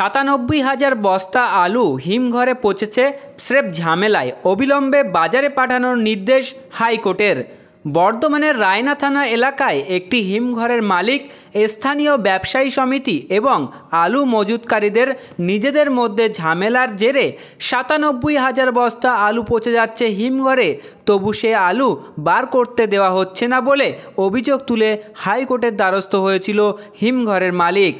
সাতানব্বই হাজার বস্তা আলু হিমঘরে পচেছে স্রেফ ঝামেলায় অবিলম্বে বাজারে পাঠানোর নির্দেশ হাইকোর্টের বর্ধমানের রায়না থানা এলাকায় একটি হিমঘরের মালিক স্থানীয় ব্যবসায়ী সমিতি এবং আলু মজুতকারীদের নিজেদের মধ্যে ঝামেলার জেরে সাতানব্বই হাজার বস্তা আলু পচে যাচ্ছে হিমঘরে তবু সে আলু বার করতে দেওয়া হচ্ছে না বলে অভিযোগ তুলে হাইকোর্টের দ্বারস্থ হয়েছিল হিমঘরের মালিক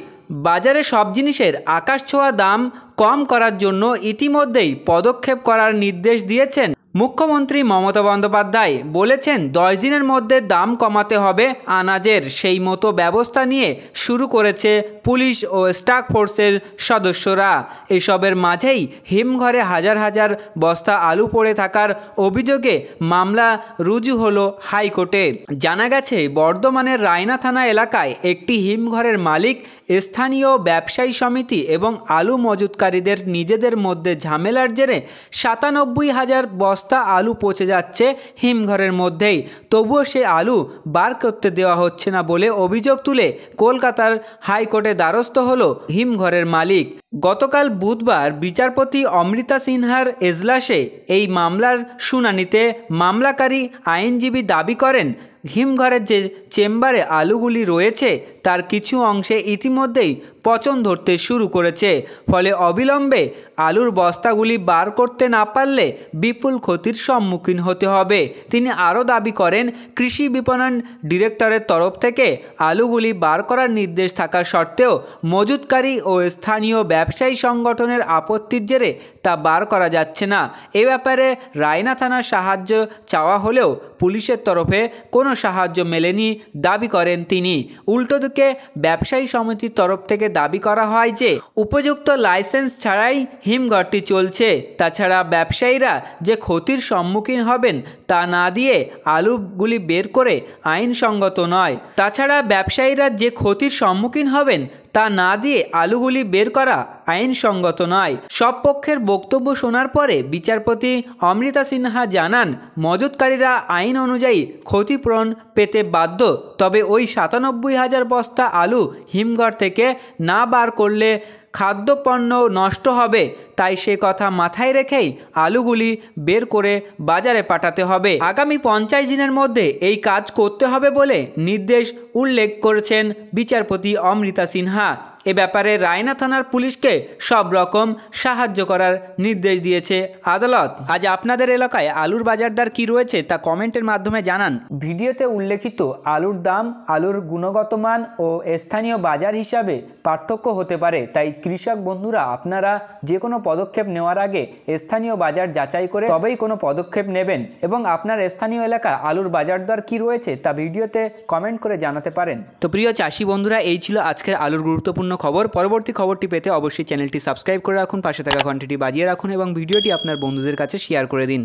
বাজারে সব জিনিসের আকাশছোঁয়া দাম কম করার জন্য ইতিমধ্যেই পদক্ষেপ করার নির্দেশ দিয়েছেন মুখ্যমন্ত্রী মমতা বন্দ্যোপাধ্যায় বলেছেন দশ দিনের মধ্যে দাম কমাতে হবে আনাজের সেই মতো ব্যবস্থা নিয়ে শুরু করেছে পুলিশ ও স্টাক ফোর্সের সদস্যরা এসবের মাঝেই হিমঘরে হাজার হাজার বস্তা আলু পড়ে থাকার অভিযোগে মামলা রুজু হলো হাইকোর্টে জানা গেছে বর্ধমানের রায়না থানা এলাকায় একটি হিমঘরের মালিক স্থানীয় ব্যবসায়ী সমিতি এবং আলু মজুতকারীদের নিজেদের মধ্যে ঝামেলার জেরে সাতানব্বই হাজার বস্তা বস্তা আলু পচে যাচ্ছে হিমঘরের মধ্যেই তবুও সে আলু বার করতে দেওয়া হচ্ছে না বলে অভিযোগ তুলে কলকাতার হাইকোর্টে দ্বারস্থ হল হিমঘরের মালিক গতকাল বুধবার বিচারপতি অমৃতা সিনহার এজলাসে এই মামলার শুনানিতে মামলাকারী আইনজীবী দাবি করেন হিমঘরের যে চেম্বারে আলুগুলি রয়েছে তার কিছু অংশে ইতিমধ্যেই পচন ধরতে শুরু করেছে ফলে অবিলম্বে আলুর বস্তাগুলি বার করতে না পারলে বিপুল ক্ষতির সম্মুখীন হতে হবে তিনি আরও দাবি করেন কৃষি বিপণন ডিরেক্টরের তরফ থেকে আলুগুলি বার করার নির্দেশ থাকা সত্ত্বেও মজুতকারী ও স্থানীয় ব্যবসায়ী সংগঠনের আপত্তির জেরে তা বার করা যাচ্ছে না এ ব্যাপারে রায়না থানার সাহায্য চাওয়া হলেও পুলিশের তরফে কোনো সাহায্য মেলেনি দাবি করেন তিনি উল্টো দিকে ব্যবসায়ী সমিতির তরফ থেকে দাবি করা হয় যে উপযুক্ত লাইসেন্স ছাড়াই হিমঘরটি চলছে তাছাড়া ব্যবসায়ীরা যে ক্ষতির সম্মুখীন হবেন তা না দিয়ে আলুগুলি বের করে আইনসঙ্গত নয় তাছাড়া ব্যবসায়ীরা যে ক্ষতির সম্মুখীন হবেন তা না দিয়ে আলুগুলি বের করা আইনসঙ্গত নয় সব পক্ষের বক্তব্য শোনার পরে বিচারপতি অমৃতা সিনহা জানান মজুতকারীরা আইন অনুযায়ী ক্ষতিপূরণ পেতে বাধ্য তবে ওই সাতানব্বই হাজার বস্তা আলু হিমঘর থেকে না বার করলে খাদ্যপণ্য নষ্ট হবে তাই সে কথা মাথায় রেখেই আলুগুলি বের করে বাজারে পাঠাতে হবে আগামী পঞ্চাশ দিনের মধ্যে এই কাজ করতে হবে বলে নির্দেশ উল্লেখ করেছেন বিচারপতি অমৃতা সিনহা এ ব্যাপারে রায়না থানার পুলিশকে সব রকম সাহায্য করার নির্দেশ দিয়েছে আদালত আজ আপনাদের এলাকায় আলুর বাজারদার কি রয়েছে তা কমেন্টের মাধ্যমে জানান ভিডিওতে উল্লেখিত আলুর দাম আলুর গুণগত মান ও স্থানীয় বাজার হিসাবে পার্থক্য হতে পারে তাই কৃষক বন্ধুরা আপনারা যে কোনো পদক্ষেপ নেওয়ার আগে স্থানীয় বাজার যাচাই করে তবেই কোনো পদক্ষেপ নেবেন এবং আপনার স্থানীয় এলাকা আলুর বাজার দর কী রয়েছে তা ভিডিওতে কমেন্ট করে জানাতে পারেন তো প্রিয় চাষি বন্ধুরা এই ছিল আজকের আলুর গুরুত্বপূর্ণ গুরুত্বপূর্ণ খবর পরবর্তী খবরটি পেতে অবশ্যই চ্যানেলটি সাবস্ক্রাইব করে রাখুন পাশে থাকা ঘন্টাটি বাজিয়ে রাখুন এবং ভিডিওটি আপনার বন্ধুদের কাছে শেয়ার করে দিন